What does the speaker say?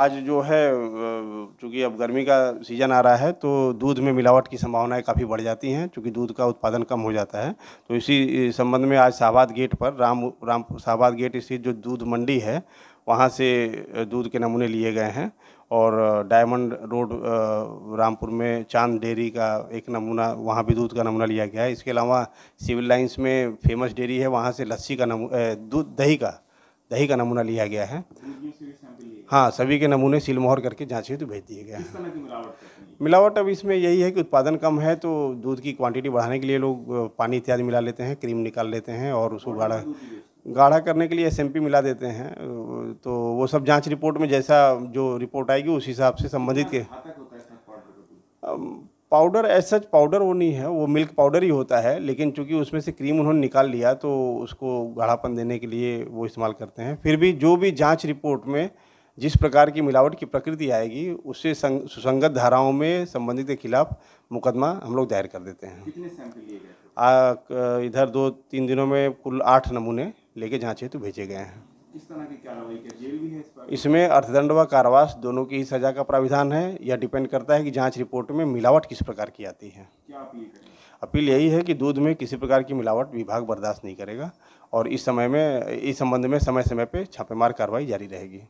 आज जो है चूँकि अब गर्मी का सीज़न आ रहा है तो दूध में मिलावट की संभावनाएं काफ़ी बढ़ जाती हैं चूँकि दूध का उत्पादन कम हो जाता है तो इसी संबंध में आज शाहबाद गेट पर राम राम शाहबाद गेट स्थित जो दूध मंडी है वहाँ से दूध के नमूने लिए गए हैं और डायमंड रोड रामपुर में चांद डेयरी का एक नमूना वहाँ भी दूध का नमूना लिया गया है इसके अलावा सिविल लाइन्स में फेमस डेयरी है वहाँ से लस्सी का नमू दूध दही का दही का नमूना लिया गया है हाँ सभी के नमूने सीलमोहर करके जाँच हेतु तो भेज दिए गए हैं मिलावट अब इसमें यही है कि उत्पादन कम है तो दूध की क्वांटिटी बढ़ाने के लिए लोग पानी इत्यादि मिला लेते हैं क्रीम निकाल लेते हैं और उसको गाढ़ा गाढ़ा करने के लिए एस मिला देते हैं तो वो सब जांच रिपोर्ट में जैसा जो रिपोर्ट आएगी उस हिसाब से संबंधित के पाउडर एज सच पाउडर वो नहीं है वो मिल्क पाउडर ही होता है लेकिन चूंकि उसमें से क्रीम उन्होंने निकाल लिया तो उसको गाढ़ापन देने के लिए वो इस्तेमाल करते हैं फिर भी जो भी जाँच रिपोर्ट में जिस प्रकार की मिलावट की प्रकृति आएगी उससे सुसंगत धाराओं में संबंधित के खिलाफ मुकदमा हम लोग दायर कर देते हैं कितने सैंपल लिए गए इधर दो तीन दिनों में कुल आठ नमूने लेके जाँच हेतु भेजे गए हैं इस तरह की कार्रवाई जेल भी है इस इसमें अर्थदंड व कारावास दोनों की ही सजा का प्राविधान है यह डिपेंड करता है कि जांच रिपोर्ट में मिलावट किस प्रकार की आती है क्या अपील अपील यही है कि दूध में किसी प्रकार की मिलावट विभाग बर्दाश्त नहीं करेगा और इस समय में इस संबंध में समय समय पर छापेमार कार्रवाई जारी रहेगी